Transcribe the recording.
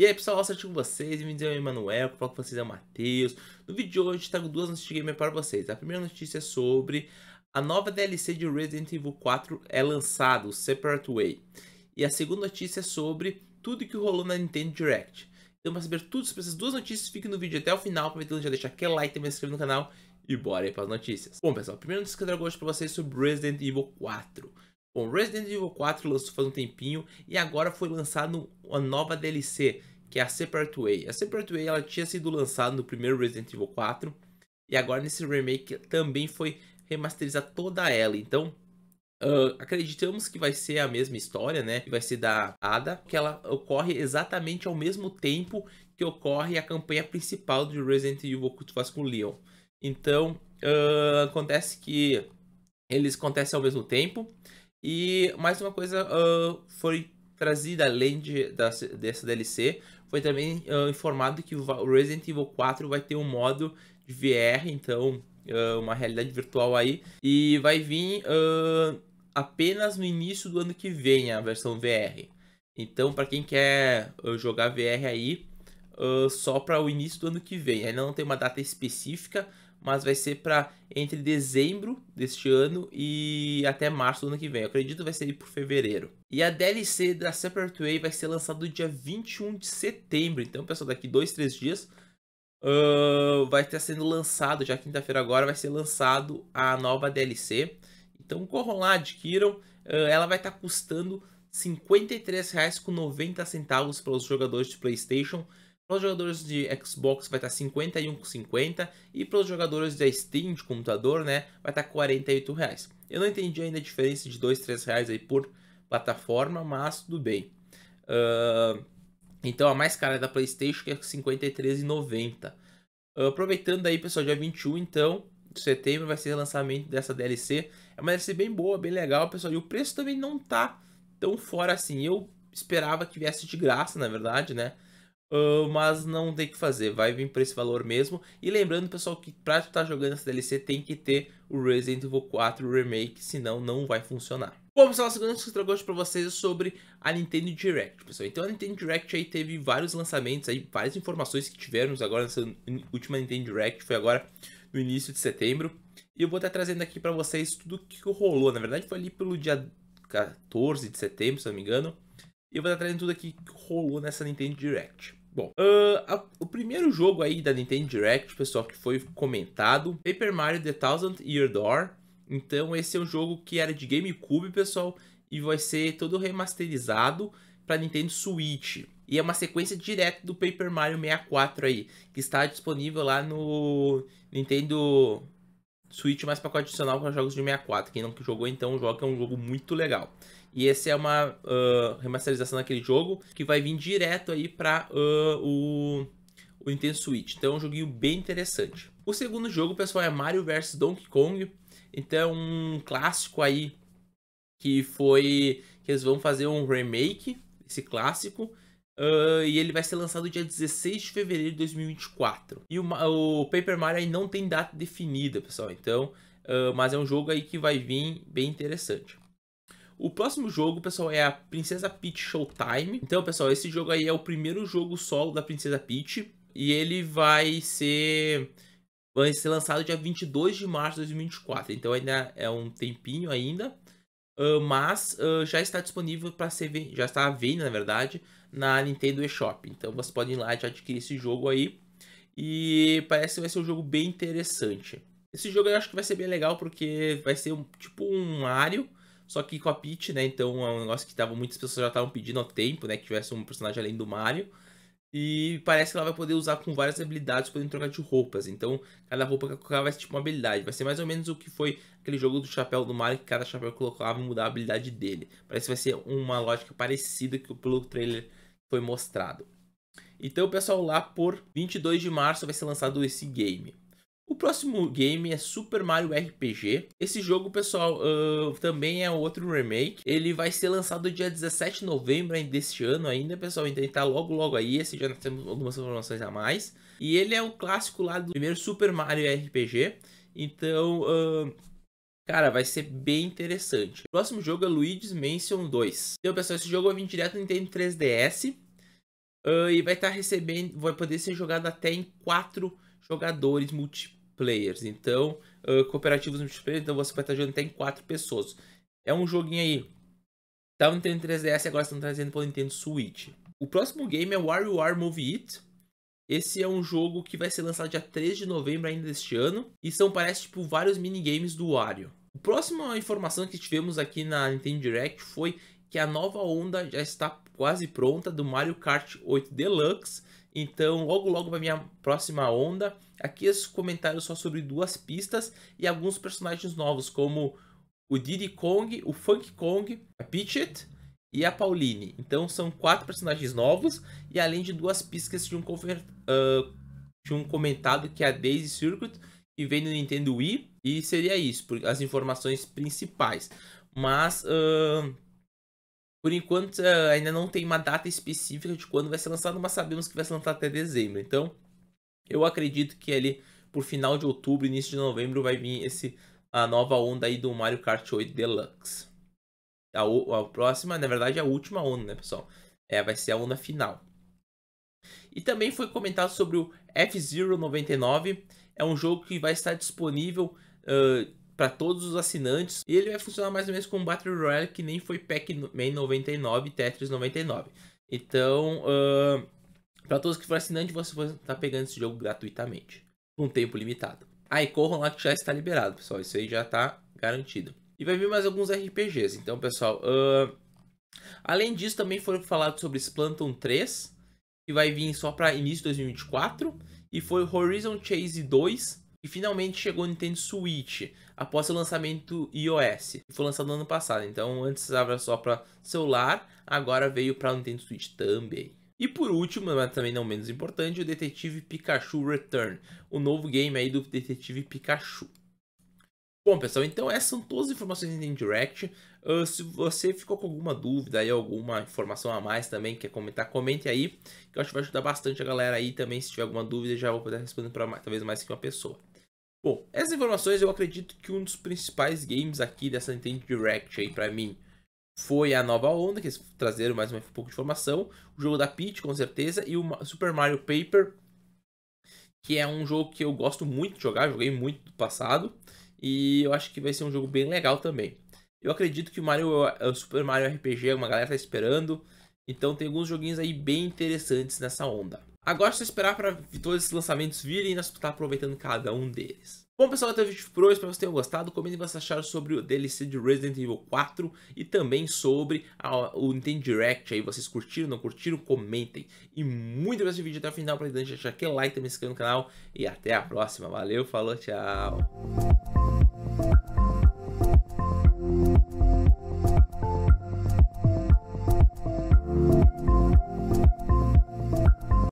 E aí pessoal, eu com vocês, me dizem é o Emanuel, que falo com vocês é o Matheus. No vídeo de hoje trago tá duas notícias de gamer para vocês. A primeira notícia é sobre a nova DLC de Resident Evil 4 é lançada, o Separate Way. E a segunda notícia é sobre tudo que rolou na Nintendo Direct. Então para saber tudo sobre essas duas notícias, fique no vídeo até o final, aproveitando já deixar aquele like, também se inscrever no canal e bora aí para as notícias. Bom pessoal, a primeira notícia que eu trago hoje para vocês é sobre Resident Evil 4. Bom, Resident Evil 4 lançou faz um tempinho e agora foi lançado uma nova DLC que é a Separate Way. A Separate Way ela tinha sido lançada no primeiro Resident Evil 4 e agora nesse remake também foi remasterizar toda ela. Então, uh, acreditamos que vai ser a mesma história, né? Vai ser da Ada, que ela ocorre exatamente ao mesmo tempo que ocorre a campanha principal de Resident Evil que tu faz com o Leon. Então, uh, acontece que eles acontecem ao mesmo tempo. E mais uma coisa uh, foi trazida além de, da, dessa DLC, foi também uh, informado que o Resident Evil 4 vai ter um modo de VR, então uh, uma realidade virtual aí, e vai vir uh, apenas no início do ano que vem a versão VR. Então, para quem quer jogar VR aí, só para o início do ano que vem. Ainda não tem uma data específica, mas vai ser para entre dezembro deste ano e até março do ano que vem. Eu acredito que vai ser por fevereiro. E a DLC da Separate Way vai ser lançada no dia 21 de setembro. Então, pessoal, daqui dois, três dias uh, vai estar sendo lançado, já quinta-feira agora, vai ser lançado a nova DLC. Então corram lá, adquiram. Uh, ela vai estar custando R$ 53,90 para os jogadores de PlayStation. Para os jogadores de Xbox vai tá estar 51,50 e para os jogadores da Steam de computador, né, vai tá estar 48 reais. Eu não entendi ainda a diferença de dois três reais aí por plataforma, mas tudo bem. Uh, então a mais cara é da PlayStation que é 53,90. Uh, aproveitando aí, pessoal, dia 21 então de setembro vai ser o lançamento dessa DLC. É uma DLC bem boa, bem legal, pessoal, e o preço também não tá tão fora assim. Eu esperava que viesse de graça, na verdade, né? Uh, mas não tem que fazer, vai vir por esse valor mesmo. E lembrando, pessoal, que para estar tá jogando essa DLC tem que ter o Resident Evil 4 Remake, senão não vai funcionar. Bom, pessoal, a segunda coisa que eu trouxe para vocês é sobre a Nintendo Direct, pessoal. Então, a Nintendo Direct aí teve vários lançamentos, aí, várias informações que tivemos agora nessa última Nintendo Direct, foi agora no início de setembro. E eu vou estar tá trazendo aqui para vocês tudo o que rolou. Na verdade, foi ali pelo dia 14 de setembro, se não me engano. E eu vou estar trazendo tudo aqui que rolou nessa Nintendo Direct. Bom, uh, a, o primeiro jogo aí da Nintendo Direct, pessoal, que foi comentado, Paper Mario The Thousand Year Door. Então esse é um jogo que era de GameCube, pessoal, e vai ser todo remasterizado para Nintendo Switch. E é uma sequência direta do Paper Mario 64 aí, que está disponível lá no Nintendo Switch mais pacote adicional para jogos de 64. Quem não jogou então joga, é um jogo muito legal. E esse é uma uh, remasterização daquele jogo que vai vir direto aí para uh, o, o Nintendo Switch. Então é um joguinho bem interessante. O segundo jogo, pessoal, é Mario vs Donkey Kong. Então é um clássico aí que foi que eles vão fazer um remake esse clássico. Uh, e ele vai ser lançado dia 16 de fevereiro de 2024. E o, o Paper Mario aí não tem data definida, pessoal. Então, uh, mas é um jogo aí que vai vir bem interessante. O próximo jogo, pessoal, é a Princesa Peach Showtime. Então, pessoal, esse jogo aí é o primeiro jogo solo da Princesa Peach. E ele vai ser vai ser lançado dia 22 de março de 2024. Então ainda é um tempinho ainda. Uh, mas uh, já está disponível para ser já está à venda, na verdade, na Nintendo eShop. Então vocês podem ir lá e adquirir esse jogo aí. E parece que vai ser um jogo bem interessante. Esse jogo eu acho que vai ser bem legal porque vai ser um, tipo um Mario, só que com a Peach, né? Então é um negócio que tava, muitas pessoas já estavam pedindo há tempo, né? Que tivesse um personagem além do Mario. E parece que ela vai poder usar com várias habilidades, podendo trocar de roupas. Então, cada roupa que ela vai ser tipo uma habilidade. Vai ser mais ou menos o que foi aquele jogo do chapéu do Mario, que cada chapéu colocava mudar a habilidade dele. Parece que vai ser uma lógica parecida que pelo trailer foi mostrado. Então, pessoal, lá por 22 de março vai ser lançado esse game. O próximo game é Super Mario RPG. Esse jogo, pessoal, uh, também é outro remake. Ele vai ser lançado dia 17 de novembro deste ano ainda, pessoal. Então ele tá logo, logo aí. Esse já nós temos algumas informações a mais. E ele é o clássico lá do primeiro Super Mario RPG. Então, uh, cara, vai ser bem interessante. O próximo jogo é Luigi's Mansion 2. Então, pessoal, esse jogo vai vir direto no Nintendo 3DS. Uh, e vai estar tá recebendo, vai poder ser jogado até em 4 jogadores multiplayer players. Então, uh, cooperativos multiplayer, então você vai estar jogando até em 4 pessoas. É um joguinho aí. Tava tá no Nintendo 3DS e agora estão trazendo para o Nintendo Switch. O próximo game é WarioWare Movie It. Esse é um jogo que vai ser lançado dia 3 de novembro ainda deste ano. E são, parece, tipo, vários minigames do Wario. A próxima informação que tivemos aqui na Nintendo Direct foi que a nova onda já está quase pronta do Mario Kart 8 Deluxe então, logo logo vai minha próxima onda. Aqui os comentários só sobre duas pistas e alguns personagens novos, como o Diddy Kong, o Funk Kong, a Peachit e a Pauline. Então, são quatro personagens novos e além de duas pistas de um, cover, uh, de um comentado que é a Daisy Circuit, que vem no Nintendo Wii. E seria isso, as informações principais. Mas... Uh, por enquanto, eh, ainda não tem uma data específica de quando vai ser lançado, mas sabemos que vai ser lançado até dezembro. Então, eu acredito que ali por final de outubro, início de novembro, vai vir esse, a nova onda aí do Mario Kart 8 Deluxe. A, a próxima, na verdade, é a última onda, né, pessoal? É, vai ser a onda final. E também foi comentado sobre o F-Zero 99. É um jogo que vai estar disponível uh, para todos os assinantes. E ele vai funcionar mais ou menos como Battle Royale que nem foi Pac-Man 99 Tetris 99. Então, uh, para todos que forem assinantes, você vai estar tá pegando esse jogo gratuitamente, com um tempo limitado. Aí ah, corram lá que já está liberado, pessoal. Isso aí já está garantido. E vai vir mais alguns RPGs. Então, pessoal, uh, além disso, também foram falados sobre Splanton 3, que vai vir só para início de 2024. E foi Horizon Chase 2, e finalmente chegou o Nintendo Switch, após o lançamento iOS, que foi lançado no ano passado. Então, antes era só para celular, agora veio para o Nintendo Switch também. E por último, mas também não menos importante, o Detetive Pikachu Return, o novo game aí do Detetive Pikachu. Bom, pessoal, então essas são todas as informações do Nintendo Direct. Uh, se você ficou com alguma dúvida aí, alguma informação a mais também, quer comentar, comente aí, que eu acho que vai ajudar bastante a galera aí também. Se tiver alguma dúvida, já vou poder responder para talvez mais que uma pessoa. Bom, essas informações eu acredito que um dos principais games aqui dessa Nintendo Direct aí pra mim foi a nova onda, que eles trazeram mais um pouco de informação. O jogo da Peach, com certeza, e o Super Mario Paper, que é um jogo que eu gosto muito de jogar, joguei muito no passado, e eu acho que vai ser um jogo bem legal também. Eu acredito que o, Mario, o Super Mario RPG, uma galera tá esperando, então tem alguns joguinhos aí bem interessantes nessa onda. Agora é só esperar para todos esses lançamentos virem e nós estar tá aproveitando cada um deles. Bom pessoal, até o vídeo por hoje, espero que vocês tenham gostado, comentem o que vocês acharam sobre o DLC de Resident Evil 4 e também sobre a, o Nintendo Direct aí, vocês curtiram, não curtiram, comentem. E muito obrigado esse vídeo até o final, para deixar aquele like, também se inscrever no canal e até a próxima, valeu, falou, tchau!